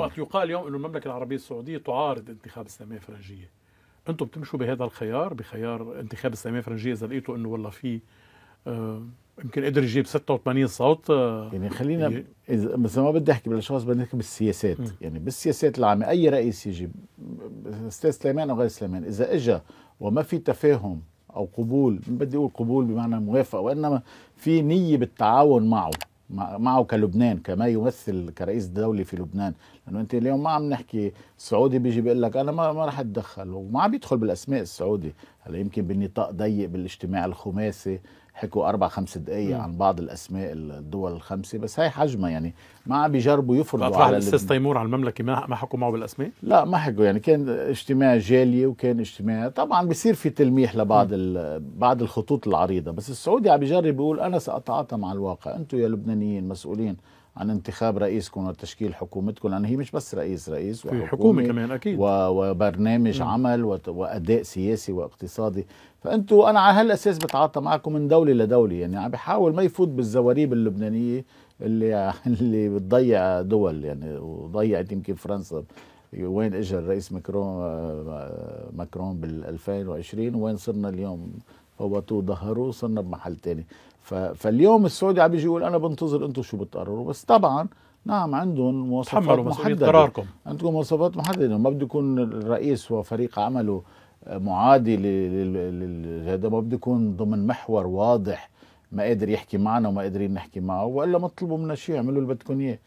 وقت يقال اليوم انه المملكه العربيه السعوديه تعارض انتخاب السلميه الفرنجيه انتم بتمشوا بهذا الخيار بخيار انتخاب السلميه الفرنجيه اذا لقيتوا انه والله في آه، يمكن قدر يجيب 86 صوت آه، يعني خلينا اذا مثل ما بدي احكي بالاشخاص بدي احكي بالسياسات م. يعني بالسياسات العامه اي رئيس يجي استاذ سليمان او غير سليمان اذا اجى وما في تفاهم او قبول بدي اقول قبول بمعنى موافقه وانما في نيه بالتعاون معه معه كلبنان كما يمثل كرئيس دولي في لبنان لانه انت اليوم ما عم نحكي سعودي بيجي بيقول لك انا ما, ما راح اتدخل وما عم بيدخل بالاسماء السعودي هلا يمكن بالنطاق ضيق بالاجتماع الخماسي حكوا اربع خمس دقائق عن بعض الاسماء الدول الخمسه بس هي حجمها يعني ما عم بيجربوا يفرضوا على الاستاذ تيمور على المملكه ما حكوا معه بالاسماء؟ لا ما حكوا يعني كان اجتماع جاليه وكان اجتماع طبعا بصير في تلميح لبعض بعض الخطوط العريضه بس السعودي عم بيجرب يقول انا ساتعاطى مع الواقع انتم يا لبنانيين مسؤولين عن انتخاب رئيسكم وتشكيل حكومتكم لان هي مش بس رئيس رئيس في حكومه كمان اكيد وبرنامج م. عمل واداء سياسي واقتصادي فانتوا انا على هالاساس بتعاطى معكم من دوله لدوله يعني عم بحاول ما يفوت بالزواريب اللبنانيه اللي اللي بتضيع دول يعني وضيعت يمكن فرنسا وين اجى الرئيس مكرون آه، آه، ماكرون بال 2020 وين صرنا اليوم هو تظهروه صرنا بمحل تاني فاليوم السعودي عم بيجي يقول انا بنتظر انتم شو بتقرروا بس طبعا نعم عندهم مواصفات محدده قراركم عندكم مواصفات محدده ما بده يكون الرئيس وفريق عمله معادي لهذا ما بده يكون ضمن محور واضح ما قادر يحكي معنا وما قادرين نحكي معه والا مطلبوا منا شيء اعملوا اللي بدكم اياه